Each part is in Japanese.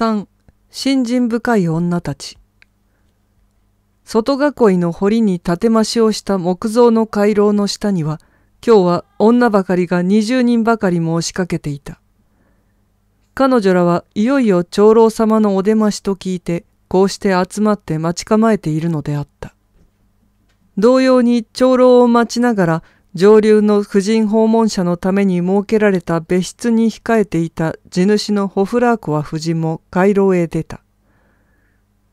3信心深い女たち外囲いの堀に建増しをした木造の回廊の下には今日は女ばかりが20人ばかりも押しかけていた彼女らはいよいよ長老様のお出ましと聞いてこうして集まって待ち構えているのであった同様に長老を待ちながら上流の婦人訪問者のために設けられた別室に控えていた地主のホフラーコワ夫人も回廊へ出た。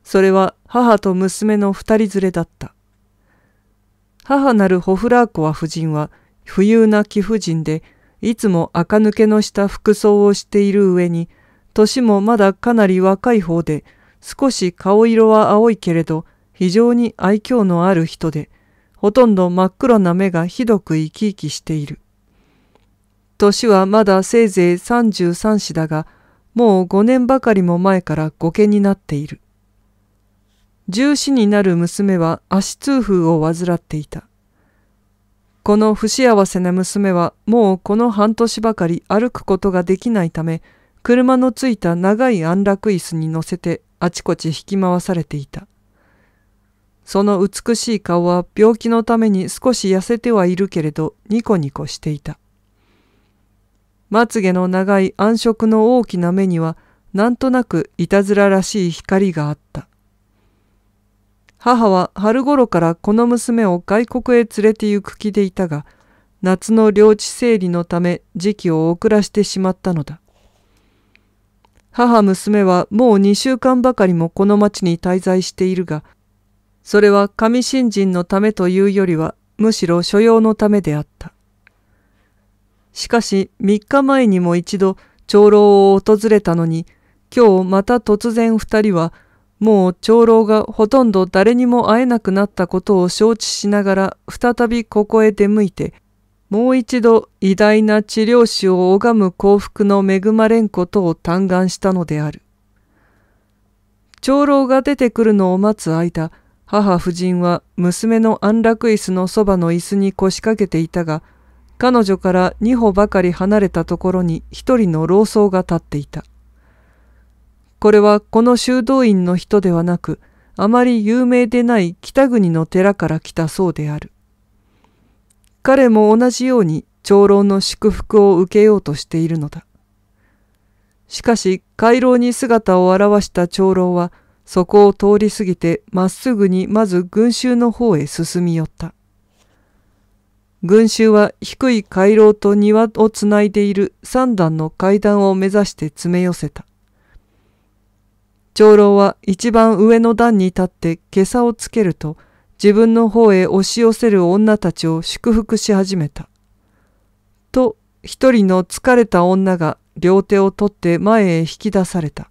それは母と娘の二人連れだった。母なるホフラーコワ夫人は富裕な貴婦人で、いつも垢抜けのした服装をしている上に、年もまだかなり若い方で、少し顔色は青いけれど、非常に愛嬌のある人で、ほとんど真っ黒な目がひどく生き生きしている。年はまだせいぜい33子だが、もう5年ばかりも前から御家になっている。重視になる娘は足痛風を患っていた。この不幸せな娘はもうこの半年ばかり歩くことができないため、車のついた長い安楽椅子に乗せてあちこち引き回されていた。その美しい顔は病気のために少し痩せてはいるけれどニコニコしていた。まつげの長い暗色の大きな目にはなんとなくいたずららしい光があった。母は春頃からこの娘を外国へ連れて行く気でいたが、夏の領地整理のため時期を遅らしてしまったのだ。母娘はもう2週間ばかりもこの町に滞在しているが、それは神信心のためというよりは、むしろ所用のためであった。しかし、3日前にも一度、長老を訪れたのに、今日また突然二人は、もう長老がほとんど誰にも会えなくなったことを承知しながら再びここへ出向いて、もう一度偉大な治療師を拝む幸福の恵まれんことを嘆願したのである。長老が出てくるのを待つ間、母夫人は娘の安楽椅子のそばの椅子に腰掛けていたが、彼女から二歩ばかり離れたところに一人の老僧が立っていた。これはこの修道院の人ではなく、あまり有名でない北国の寺から来たそうである。彼も同じように長老の祝福を受けようとしているのだ。しかし、回廊に姿を現した長老は、そこを通り過ぎてまっすぐにまず群衆の方へ進み寄った。群衆は低い回廊と庭をつないでいる三段の階段を目指して詰め寄せた。長老は一番上の段に立って袈裟をつけると自分の方へ押し寄せる女たちを祝福し始めた。と一人の疲れた女が両手を取って前へ引き出された。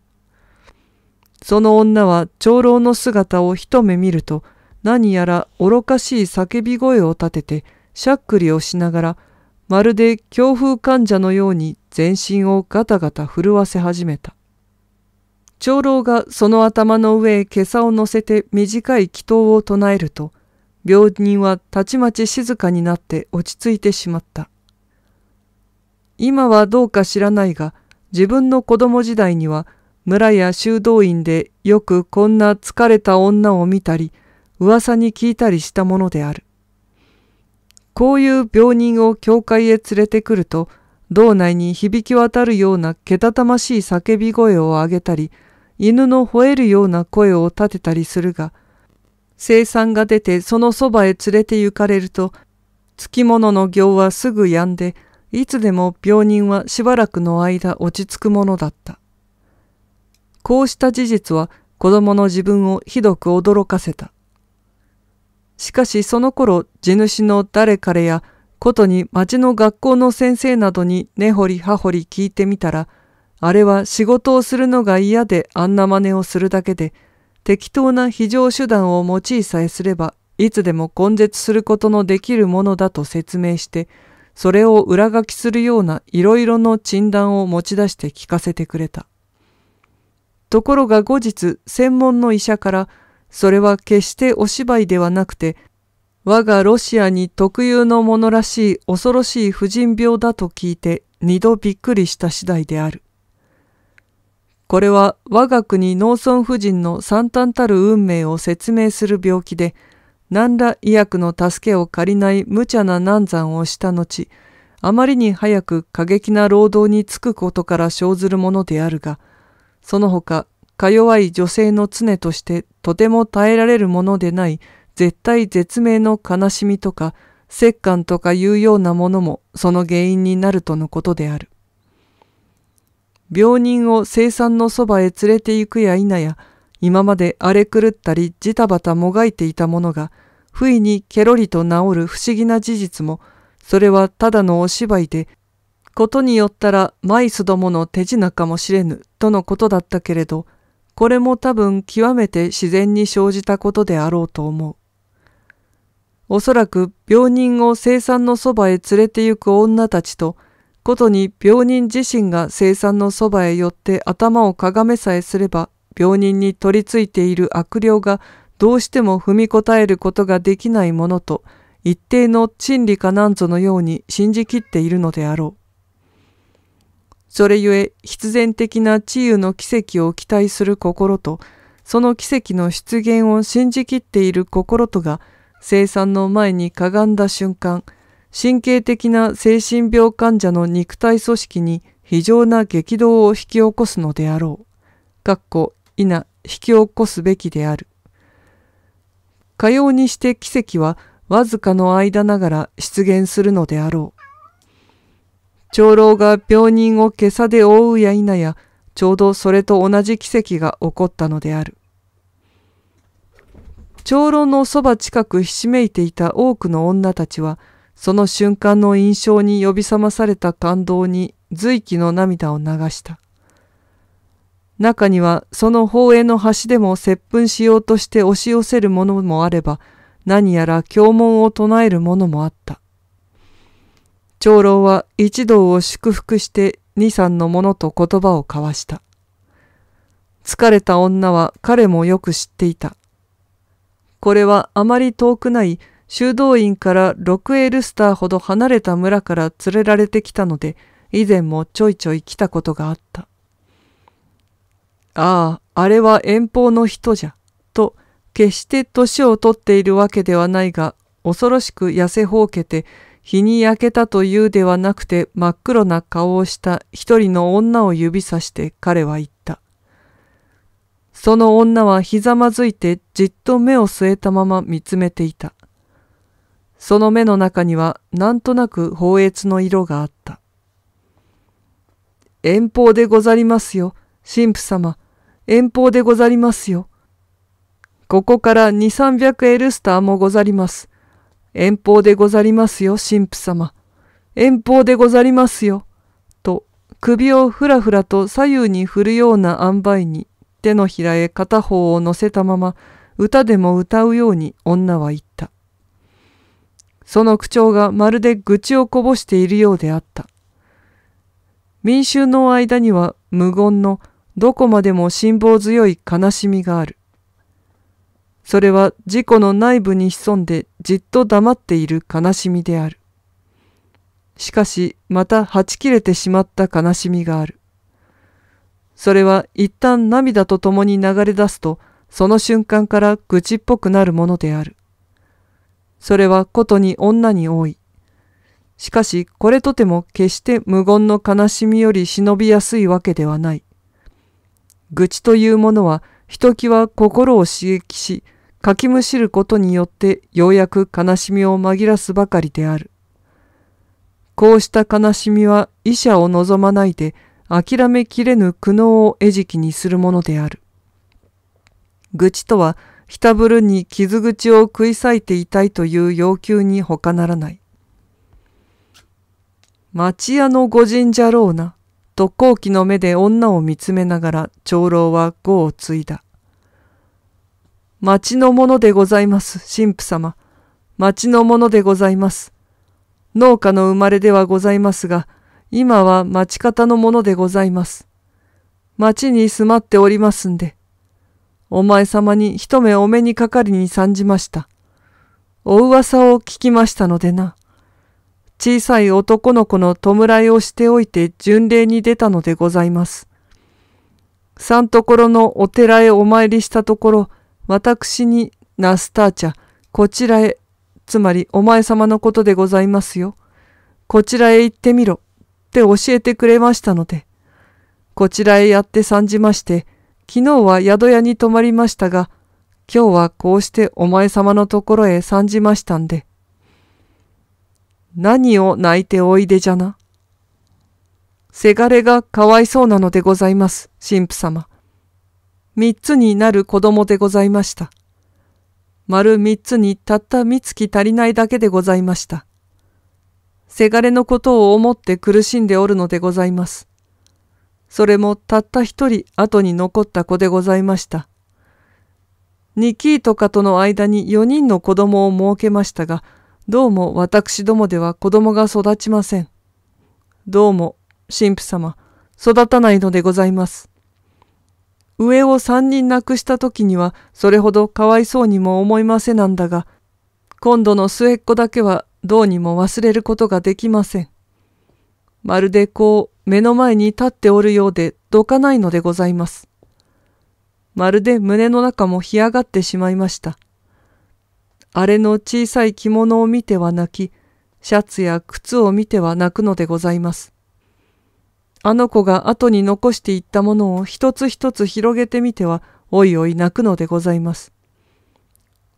その女は長老の姿を一目見ると、何やら愚かしい叫び声を立てて、しゃっくりをしながら、まるで強風患者のように全身をガタガタ震わせ始めた。長老がその頭の上へ袈裟を乗せて短い祈祷を唱えると、病人はたちまち静かになって落ち着いてしまった。今はどうか知らないが、自分の子供時代には村や修道院でよくこんな疲れた女を見たり、噂に聞いたりしたものである。こういう病人を教会へ連れてくると、道内に響き渡るようなけたたましい叫び声を上げたり、犬の吠えるような声を立てたりするが、生産が出てそのそばへ連れて行かれると、つきものの行はすぐ止んで、いつでも病人はしばらくの間落ち着くものだった。こうした事実は子供の自分をひどく驚かせた。しかしその頃地主の誰彼やことに町の学校の先生などに根掘り葉掘り聞いてみたら、あれは仕事をするのが嫌であんな真似をするだけで、適当な非常手段を用いさえすれば、いつでも根絶することのできるものだと説明して、それを裏書きするようないろいろの陳断を持ち出して聞かせてくれた。ところが後日専門の医者からそれは決してお芝居ではなくて我がロシアに特有のものらしい恐ろしい婦人病だと聞いて二度びっくりした次第である。これは我が国農村婦人の惨憺たる運命を説明する病気で何ら医薬の助けを借りない無茶な難産をした後あまりに早く過激な労働に就くことから生ずるものであるが、その他、か弱い女性の常としてとても耐えられるものでない絶対絶命の悲しみとか折感とかいうようなものもその原因になるとのことである。病人を生産のそばへ連れて行くや否や、今まで荒れ狂ったりジタバタもがいていたものが、不意にケロリと治る不思議な事実も、それはただのお芝居でことによったらマイスどもの手品かもしれぬとのことだったけれど、これも多分極めて自然に生じたことであろうと思う。おそらく病人を生産のそばへ連れて行く女たちと、ことに病人自身が生産のそばへ寄って頭をかがめさえすれば、病人に取り付いている悪霊がどうしても踏みこたえることができないものと、一定の真理かなんぞのように信じきっているのであろう。それゆえ必然的な治癒の奇跡を期待する心と、その奇跡の出現を信じきっている心とが、生産の前にかがんだ瞬間、神経的な精神病患者の肉体組織に非常な激動を引き起こすのであろう。かっこ、いな、引き起こすべきである。かようにして奇跡はわずかの間ながら出現するのであろう。長老が病人を袈裟で覆うや否や、ちょうどそれと同じ奇跡が起こったのである。長老のそば近くひしめいていた多くの女たちは、その瞬間の印象に呼び覚まされた感動に随気の涙を流した。中にはその宝永の端でも接吻しようとして押し寄せる者もあれば、何やら経文を唱える者もあった。長老は一同を祝福して二三の者と言葉を交わした。疲れた女は彼もよく知っていた。これはあまり遠くない修道院から6エルスターほど離れた村から連れられてきたので、以前もちょいちょい来たことがあった。ああ、あれは遠方の人じゃ、と、決して年を取っているわけではないが、恐ろしく痩せほうけて、日に焼けたというではなくて真っ黒な顔をした一人の女を指さして彼は言った。その女はひざまずいてじっと目を据えたまま見つめていた。その目の中にはなんとなく放越の色があった。遠方でござりますよ、神父様。遠方でござりますよ。ここから二三百エルスターもござります。遠方でござりますよ、神父様。遠方でござりますよ。と、首をふらふらと左右に振るような塩梅に、手のひらへ片方を乗せたまま、歌でも歌うように女は言った。その口調がまるで愚痴をこぼしているようであった。民衆の間には無言のどこまでも辛抱強い悲しみがある。それは自己の内部に潜んでじっと黙っている悲しみである。しかしまたはち切れてしまった悲しみがある。それは一旦涙と共に流れ出すとその瞬間から愚痴っぽくなるものである。それはことに女に多い。しかしこれとても決して無言の悲しみより忍びやすいわけではない。愚痴というものはひときわ心を刺激しかきむしることによってようやく悲しみを紛らすばかりである。こうした悲しみは医者を望まないで諦めきれぬ苦悩を餌食にするものである。愚痴とは、ひたぶるに傷口を食い裂いていたいという要求に他ならない。町屋の御人じゃろうな、と好奇の目で女を見つめながら長老は語を継いだ。町の者でございます、神父様。町の者でございます。農家の生まれではございますが、今は町方のものでございます。町に住まっておりますんで。お前様に一目お目にかかりに参じました。お噂を聞きましたのでな。小さい男の子の弔いをしておいて巡礼に出たのでございます。三ところのお寺へお参りしたところ、私にナスターチャ、こちらへ、つまりお前様のことでございますよ。こちらへ行ってみろ、って教えてくれましたので、こちらへやって参じまして、昨日は宿屋に泊まりましたが、今日はこうしてお前様のところへ参じましたんで。何を泣いておいでじゃな。せがれがかわいそうなのでございます、神父様。三つになる子供でございました。丸三つにたった三月足りないだけでございました。せがれのことを思って苦しんでおるのでございます。それもたった一人後に残った子でございました。ニキートカとの間に4人の子供を設けましたが、どうも私どもでは子供が育ちません。どうも、神父様、育たないのでございます。上を三人亡くした時にはそれほどかわいそうにも思いませなんだが、今度の末っ子だけはどうにも忘れることができません。まるでこう目の前に立っておるようでどかないのでございます。まるで胸の中も干上がってしまいました。あれの小さい着物を見ては泣き、シャツや靴を見ては泣くのでございます。あの子が後に残していったものを一つ一つ広げてみてはおいおい泣くのでございます。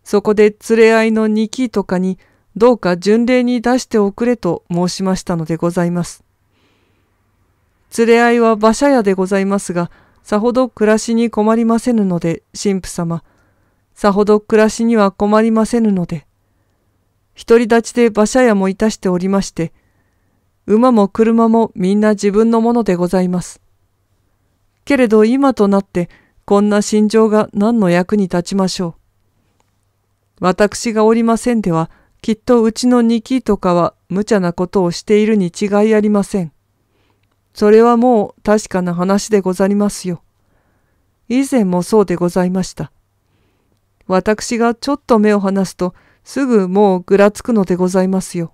そこで連れ合いの2キーとかにどうか巡礼に出しておくれと申しましたのでございます。連れ合いは馬車屋でございますが、さほど暮らしに困りませぬので、神父様。さほど暮らしには困りませぬので。独り立ちで馬車屋もいたしておりまして、馬も車もみんな自分のものでございます。けれど今となってこんな心情が何の役に立ちましょう。私がおりませんでは、きっとうちの二キとかは無茶なことをしているに違いありません。それはもう確かな話でござりますよ。以前もそうでございました。私がちょっと目を離すと、すぐもうぐらつくのでございますよ。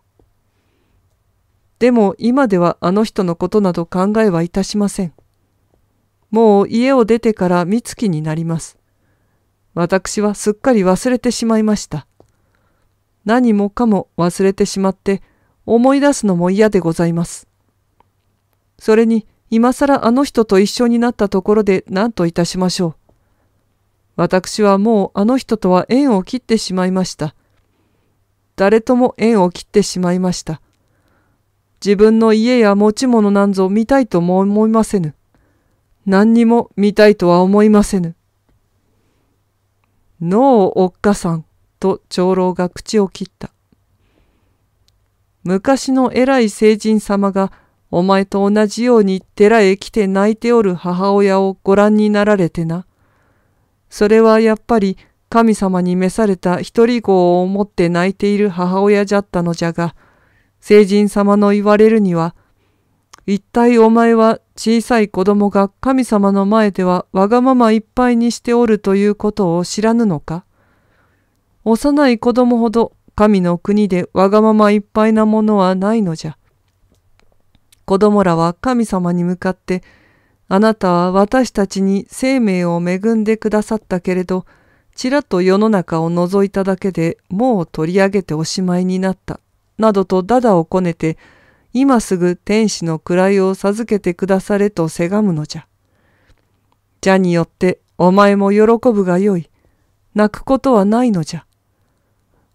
でも今ではあの人のことなど考えはいたしません。もう家を出てから三月になります。私はすっかり忘れてしまいました。何もかも忘れてしまって思い出すのも嫌でございます。それに今更あの人と一緒になったところで何といたしましょう。私はもうあの人とは縁を切ってしまいました。誰とも縁を切ってしまいました。自分の家や持ち物なんぞ見たいとも思いませぬ。何にも見たいとは思いませぬ。のうおっかさん、と長老が口を切った。昔の偉い聖人様が、お前と同じように寺へ来て泣いておる母親をご覧になられてな。それはやっぱり神様に召された一人子を思って泣いている母親じゃったのじゃが、聖人様の言われるには、一体お前は小さい子供が神様の前ではわがままいっぱいにしておるということを知らぬのか幼い子供ほど神の国でわがままいっぱいなものはないのじゃ。子供らは神様に向かって、あなたは私たちに生命を恵んでくださったけれど、ちらっと世の中を覗いただけでもう取り上げておしまいになったなどとダダをこねて、今すぐ天使の位を授けてくだされとせがむのじゃ。じゃによってお前も喜ぶがよい。泣くことはないのじゃ。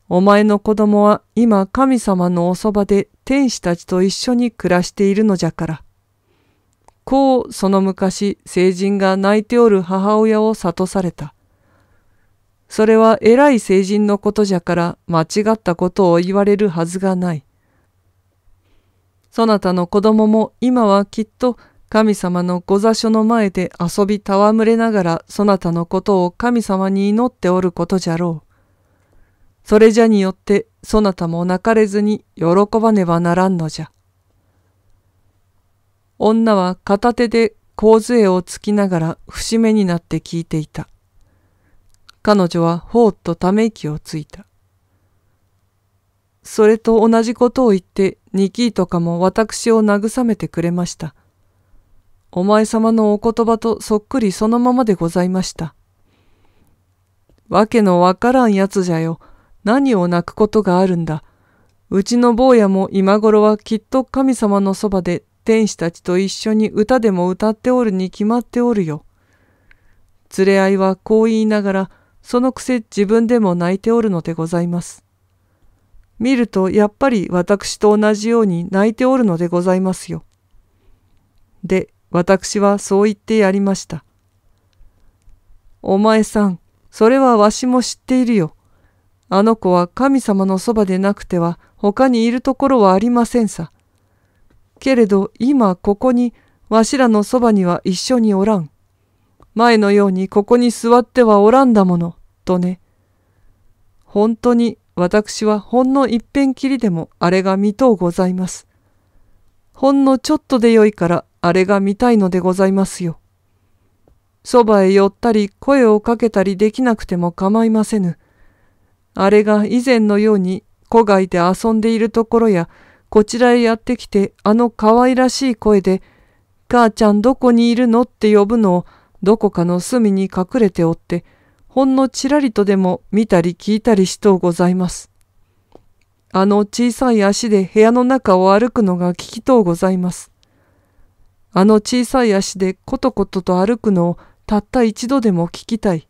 お前の子供は今神様のおそばで天使たちと一緒に暮らしているのじゃから。こうその昔聖人が泣いておる母親を諭された。それは偉い成人のことじゃから間違ったことを言われるはずがない。そなたの子供も今はきっと神様の御座所の前で遊び戯れながらそなたのことを神様に祈っておることじゃろう。それじゃによってそなたも泣かれずに喜ばねばならんのじゃ。女は片手で図杖をつきながら節目になって聞いていた。彼女はほうとため息をついた。それと同じことを言って、ニキーとかも私を慰めてくれました。お前様のお言葉とそっくりそのままでございました。わけのわからんやつじゃよ。何を泣くことがあるんだ。うちの坊やも今頃はきっと神様のそばで天使たちと一緒に歌でも歌っておるに決まっておるよ。連れ合いはこう言いながらそのくせ自分でも泣いておるのでございます。見るとやっぱり私と同じように泣いておるのでございますよ。で、私はそう言ってやりました。お前さん、それはわしも知っているよ。あの子は神様のそばでなくては他にいるところはありませんさ。けれど今ここにわしらのそばには一緒におらん。前のようにここに座ってはおらんだもの、とね。本当に私はほんの一遍きりでもあれが見とうございます。ほんのちょっとでよいからあれが見たいのでございますよ。そばへ寄ったり声をかけたりできなくても構いませぬ。あれが以前のように戸外で遊んでいるところや、こちらへやってきてあの可愛らしい声で、母ちゃんどこにいるのって呼ぶのをどこかの隅に隠れておって、ほんのちらりとでも見たり聞いたりしとうございます。あの小さい足で部屋の中を歩くのが聞きとうございます。あの小さい足でコトコトと歩くのをたった一度でも聞きたい。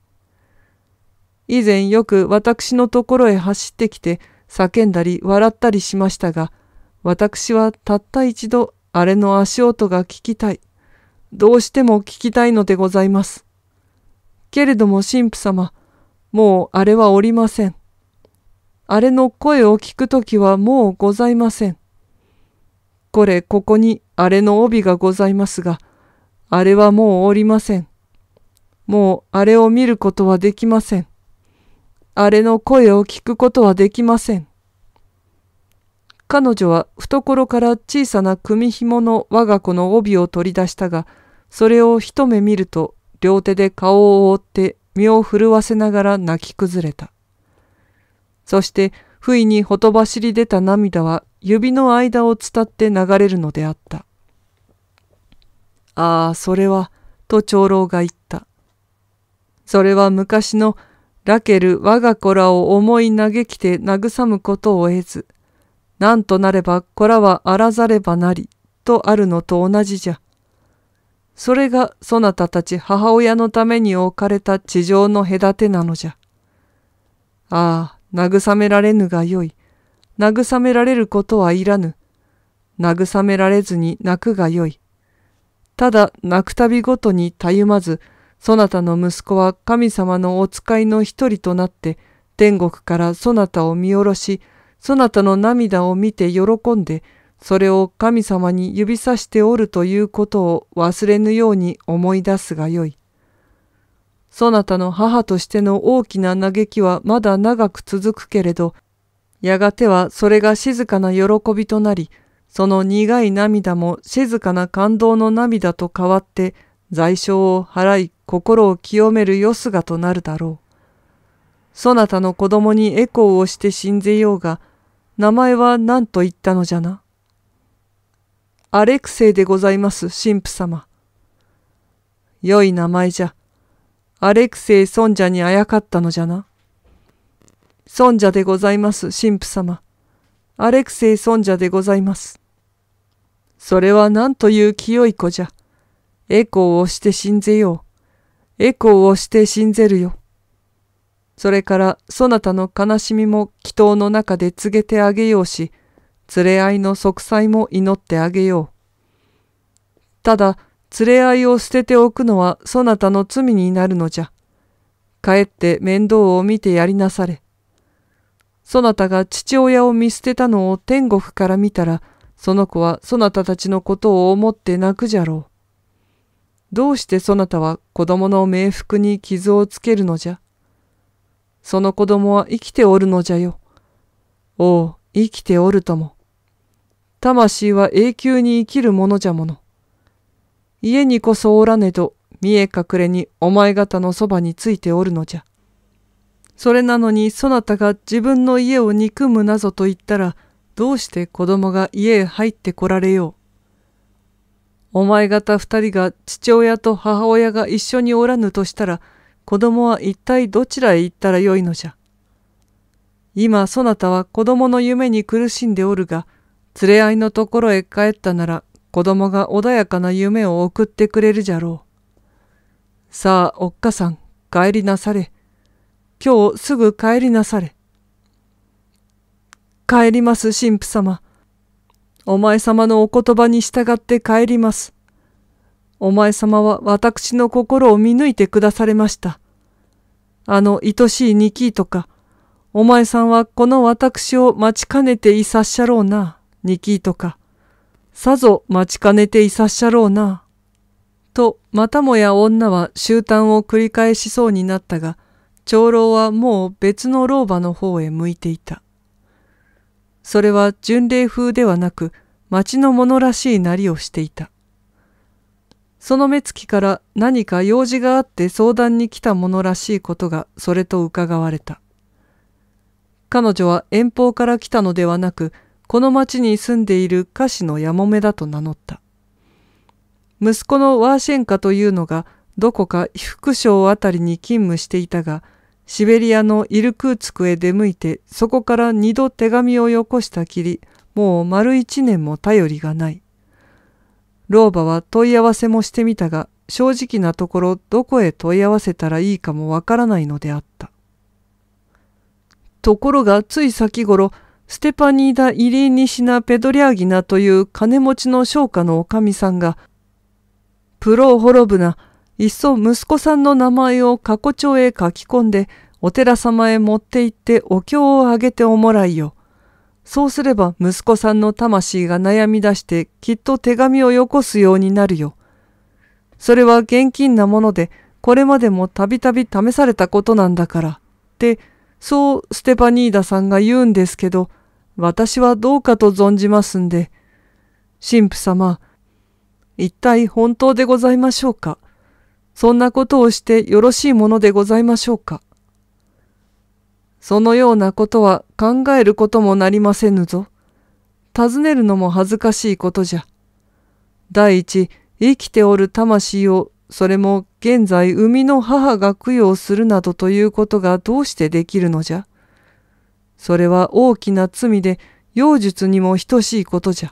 以前よく私のところへ走ってきて叫んだり笑ったりしましたが、私はたった一度あれの足音が聞きたい。どうしても聞きたいのでございます。けれども神父様、もうあれはおりません。あれの声を聞くときはもうございません。これここにあれの帯がございますが、あれはもうおりません。もうあれを見ることはできません。あれの声を聞くことはできません。彼女は懐から小さな組紐の我が子の帯を取り出したが、それを一目見ると両手で顔を覆って身を震わせながら泣き崩れた。そして不意にほとばしり出た涙は指の間を伝って流れるのであった。ああ、それは、と長老が言った。それは昔のラケル我が子らを思い嘆きて慰むことを得ず、なんとなれば子らはあらざればなり、とあるのと同じじゃ。それがそなたたち母親のために置かれた地上の隔てなのじゃ。ああ、慰められぬがよい。慰められることはいらぬ。慰められずに泣くがよい。ただ泣くたびごとにたゆまず、そなたの息子は神様のお使いの一人となって、天国からそなたを見下ろし、そなたの涙を見て喜んで、それを神様に指さしておるということを忘れぬように思い出すがよい。そなたの母としての大きな嘆きはまだ長く続くけれど、やがてはそれが静かな喜びとなり、その苦い涙も静かな感動の涙と変わって、罪傷を払い心を清めるよすがとなるだろう。そなたの子供にエコーをして信ぜようが、名前は何と言ったのじゃな。アレクセイでございます、神父様。良い名前じゃ。アレクセイ尊者にあやかったのじゃな。尊者でございます、神父様。アレクセイ尊者でございます。それは何という清い子じゃ。エコーをして信ぜよう。エコーをして信ぜるよ。それから、そなたの悲しみも祈祷の中で告げてあげようし、連れ合いの息災も祈ってあげよう。ただ、連れ合いを捨てておくのはそなたの罪になるのじゃ。かえって面倒を見てやりなされ。そなたが父親を見捨てたのを天国から見たら、その子はそなたたちのことを思って泣くじゃろう。どうしてそなたは子供の冥福に傷をつけるのじゃ。その子供は生きておるのじゃよ。おう、生きておるとも。魂は永久に生きるものじゃもの。家にこそおらねど、見え隠れにお前方のそばについておるのじゃ。それなのに、そなたが自分の家を憎むなぞと言ったら、どうして子供が家へ入ってこられよう。お前方二人が父親と母親が一緒におらぬとしたら、子供は一体どちらへ行ったらよいのじゃ。今そなたは子供の夢に苦しんでおるが、連れ合いのところへ帰ったなら子供が穏やかな夢を送ってくれるじゃろう。さあ、おっかさん、帰りなされ。今日すぐ帰りなされ。帰ります、神父様。お前様のお言葉に従って帰ります。お前様は私の心を見抜いてくだされました。あの愛しいニキーとか、お前さんはこの私を待ちかねていさっしゃろうな。ニキートか、さぞ待ちかねていさっしゃろうな。と、またもや女は終端を繰り返しそうになったが、長老はもう別の老婆の方へ向いていた。それは巡礼風ではなく、町の者らしいなりをしていた。その目つきから何か用事があって相談に来た者らしいことがそれと伺われた。彼女は遠方から来たのではなく、この町に住んでいる歌詞のやもめだと名乗った。息子のワーシェンカというのがどこか服省あたりに勤務していたが、シベリアのイルクーツクへ出向いて、そこから二度手紙をよこしたきり、もう丸一年も頼りがない。老婆は問い合わせもしてみたが、正直なところどこへ問い合わせたらいいかもわからないのであった。ところがつい先頃、ステパニーダ・イリーニシナ・ペドリアーギナという金持ちの商家のおかみさんが、プロホロブナ、いっそ息子さんの名前を過去帳へ書き込んで、お寺様へ持って行ってお経をあげておもらいよ。そうすれば息子さんの魂が悩み出してきっと手紙をよこすようになるよ。それは現金なもので、これまでもたびたび試されたことなんだから。って、そうステパニーダさんが言うんですけど、私はどうかと存じますんで、神父様、一体本当でございましょうかそんなことをしてよろしいものでございましょうかそのようなことは考えることもなりませぬぞ。尋ねるのも恥ずかしいことじゃ。第一、生きておる魂を、それも現在生みの母が供養するなどということがどうしてできるのじゃそれは大きな罪で、妖術にも等しいことじゃ。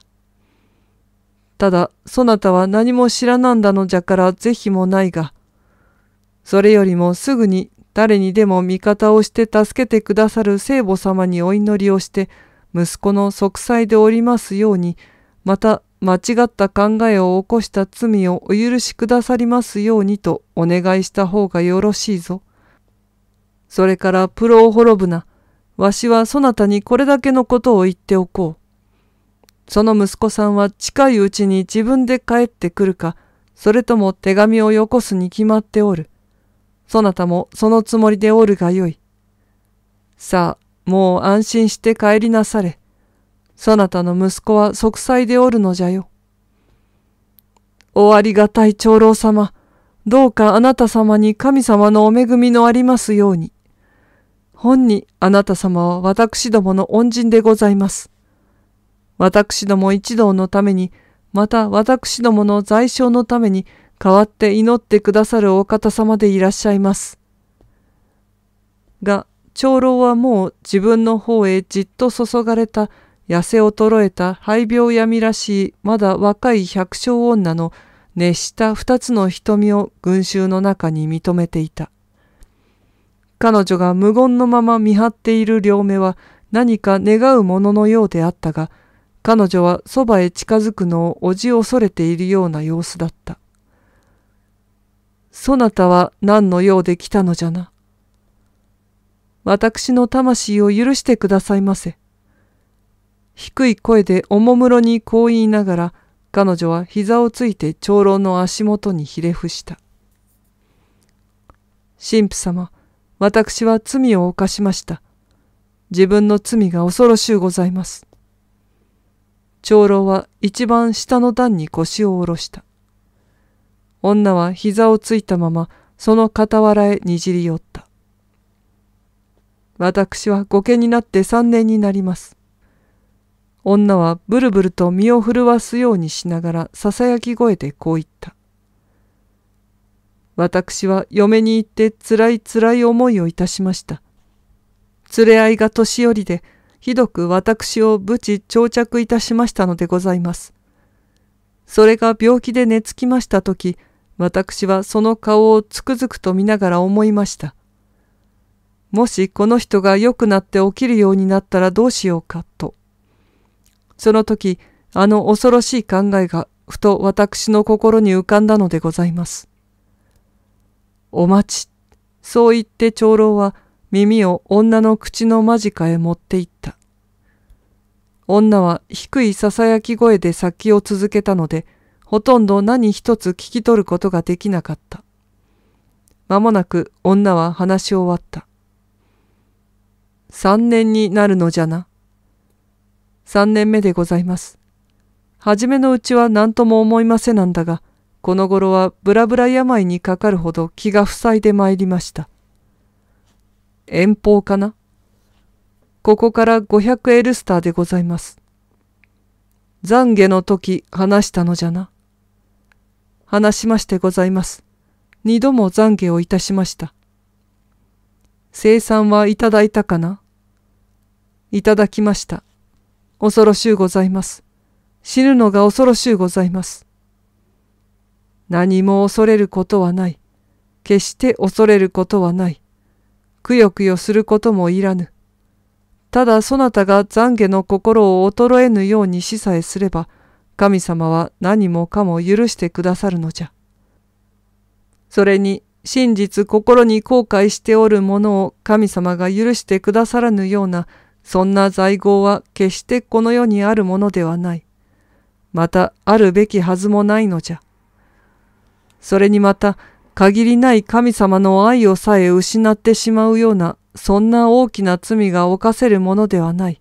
ただ、そなたは何も知らなんだのじゃから是非もないが、それよりもすぐに誰にでも味方をして助けてくださる聖母様にお祈りをして、息子の息災でおりますように、また間違った考えを起こした罪をお許しくださりますようにとお願いした方がよろしいぞ。それからプロを滅ぶな。わしはそなたにこれだけのことを言っておこう。その息子さんは近いうちに自分で帰ってくるか、それとも手紙をよこすに決まっておる。そなたもそのつもりでおるがよい。さあ、もう安心して帰りなされ。そなたの息子は息災でおるのじゃよ。おありがたい長老様、どうかあなた様に神様のお恵みのありますように。本にあなた様は私どもの恩人でございます。私ども一同のために、また私どもの在所のために代わって祈ってくださるお方様でいらっしゃいます。が、長老はもう自分の方へじっと注がれた痩せ衰えた肺病闇らしいまだ若い百姓女の熱した二つの瞳を群衆の中に認めていた。彼女が無言のまま見張っている両目は何か願うもののようであったが、彼女はそばへ近づくのをおじ恐れているような様子だった。そなたは何の用で来たのじゃな。私の魂を許してくださいませ。低い声でおもむろにこう言いながら、彼女は膝をついて長老の足元にひれ伏した。神父様、私は罪を犯しました。自分の罪が恐ろしゅうございます。長老は一番下の段に腰を下ろした。女は膝をついたままその傍らへにじり寄った。私は御家になって三年になります。女はブルブルと身を震わすようにしながらささやき声でこう言った。私は嫁に行ってつらいつらい思いをいたしました。連れ合いが年寄りで、ひどく私を無知長着いたしましたのでございます。それが病気で寝つきました時、私はその顔をつくづくと見ながら思いました。もしこの人が良くなって起きるようになったらどうしようかと。その時、あの恐ろしい考えがふと私の心に浮かんだのでございます。お待ち。そう言って長老は耳を女の口の間近へ持って行った。女は低い囁き声で先を続けたので、ほとんど何一つ聞き取ることができなかった。間もなく女は話し終わった。三年になるのじゃな。三年目でございます。初めのうちは何とも思いませなんだが、この頃はブラブラ病にかかるほど気が塞いでまいりました。遠方かなここから500エルスターでございます。懺悔の時話したのじゃな。話しましてございます。二度も懺悔をいたしました。生産はいただいたかないただきました。恐ろしゅうございます。死ぬのが恐ろしゅうございます。何も恐れることはない。決して恐れることはない。くよくよすることもいらぬ。ただそなたが懺悔の心を衰えぬようにしさえすれば、神様は何もかも許してくださるのじゃ。それに、真実心に後悔しておるものを神様が許してくださらぬような、そんな在業は決してこの世にあるものではない。また、あるべきはずもないのじゃ。それにまた限りない神様の愛をさえ失ってしまうようなそんな大きな罪が犯せるものではない。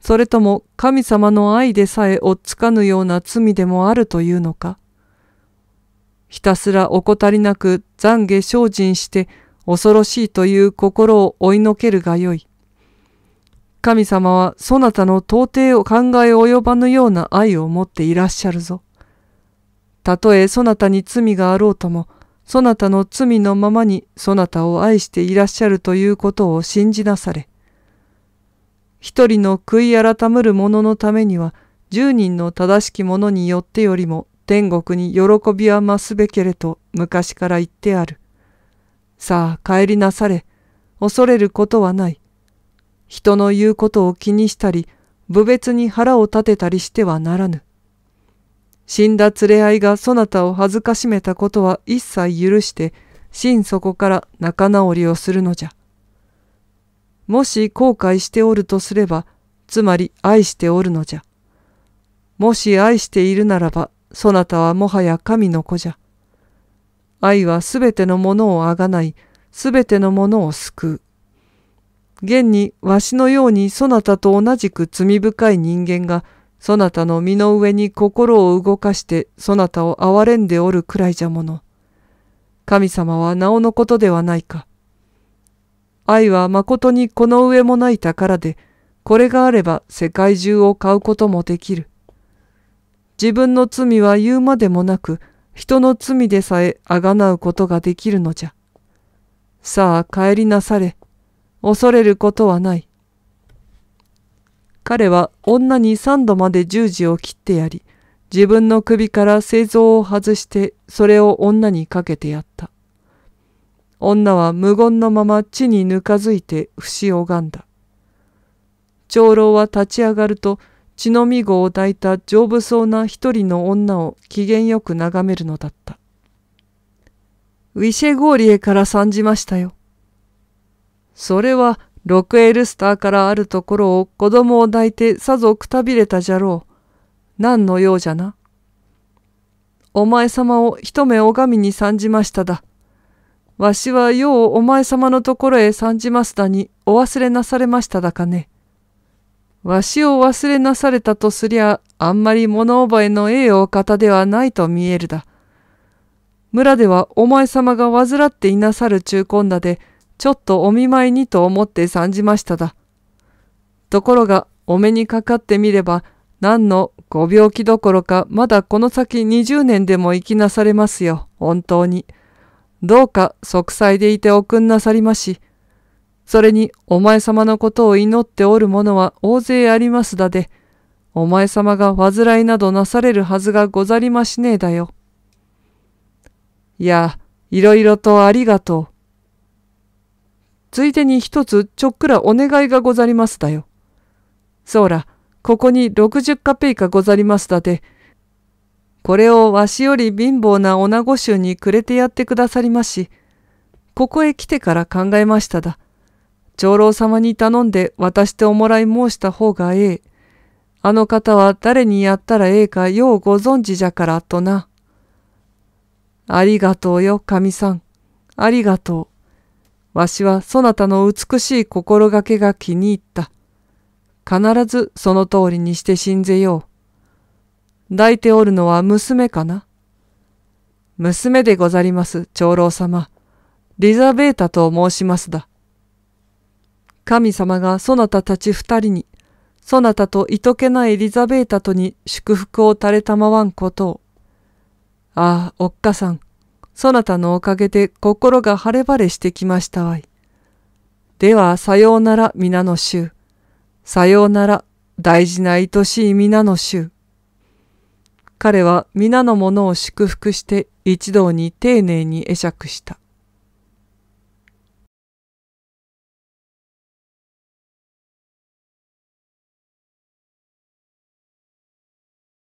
それとも神様の愛でさえ追っつかぬような罪でもあるというのか。ひたすら怠りなく懺悔精進して恐ろしいという心を追いのけるがよい。神様はそなたの到底を考え及ばぬような愛を持っていらっしゃるぞ。たとえそなたに罪があろうとも、そなたの罪のままにそなたを愛していらっしゃるということを信じなされ。一人の悔い改むる者のためには、十人の正しき者によってよりも天国に喜びは増すべけれと昔から言ってある。さあ帰りなされ、恐れることはない。人の言うことを気にしたり、無別に腹を立てたりしてはならぬ。死んだ連れ合いがそなたを恥ずかしめたことは一切許して、心底から仲直りをするのじゃ。もし後悔しておるとすれば、つまり愛しておるのじゃ。もし愛しているならば、そなたはもはや神の子じゃ。愛はすべてのものをあがない、すべてのものを救う。現にわしのようにそなたと同じく罪深い人間が、そなたの身の上に心を動かしてそなたを憐れんでおるくらいじゃもの。神様はなおのことではないか。愛はまことにこの上もない宝で、これがあれば世界中を買うこともできる。自分の罪は言うまでもなく、人の罪でさえあがなうことができるのじゃ。さあ帰りなされ。恐れることはない。彼は女に三度まで十字を切ってやり、自分の首から製造を外してそれを女にかけてやった。女は無言のまま地にぬかづいて節拝んだ。長老は立ち上がると血のみごを抱いた丈夫そうな一人の女を機嫌よく眺めるのだった。ウィシェゴーリエから参じましたよ。それは6エルスターからあるところを子供を抱いてさぞくたびれたじゃろう。何の用じゃな。お前様を一目拝みに参じましただ。わしはようお前様のところへ参じますだにお忘れなされましただかね。わしを忘れなされたとすりゃあんまり物覚えのええお方ではないと見えるだ。村ではお前様が患っていなさる中根だで、ちょっとお見舞いにと思って参じましただ。ところが、お目にかかってみれば、何のご病気どころか、まだこの先20年でも生きなされますよ、本当に。どうか息災でいておくんなさりまし。それに、お前様のことを祈っておる者は大勢ありますだで、お前様が煩いなどなされるはずがござりましねえだよ。いや、いろいろとありがとう。ついでに一つちょっくらお願いがござりますだよ。そら、ここに60カペイカござりますだで、これをわしより貧乏な女子衆にくれてやってくださりますし、ここへ来てから考えましただ。長老様に頼んで渡しておもらい申した方がええ。あの方は誰にやったらええかようご存知じゃからとな。ありがとうよ、かみさん。ありがとう。わしはそなたの美しい心がけが気に入った。必ずその通りにして信ぜよう。抱いておるのは娘かな娘でござります長老様。リザベータと申しますだ。神様がそなたたち二人に、そなたといとけないリザベータとに祝福を垂れたまわんことを。ああ、おっかさん。そなたのおかげで心が晴れ晴れしてきましたわい。ではさようなら皆の衆。さようなら大事な愛しい皆の衆。彼は皆の者を祝福して一同に丁寧に会釈した。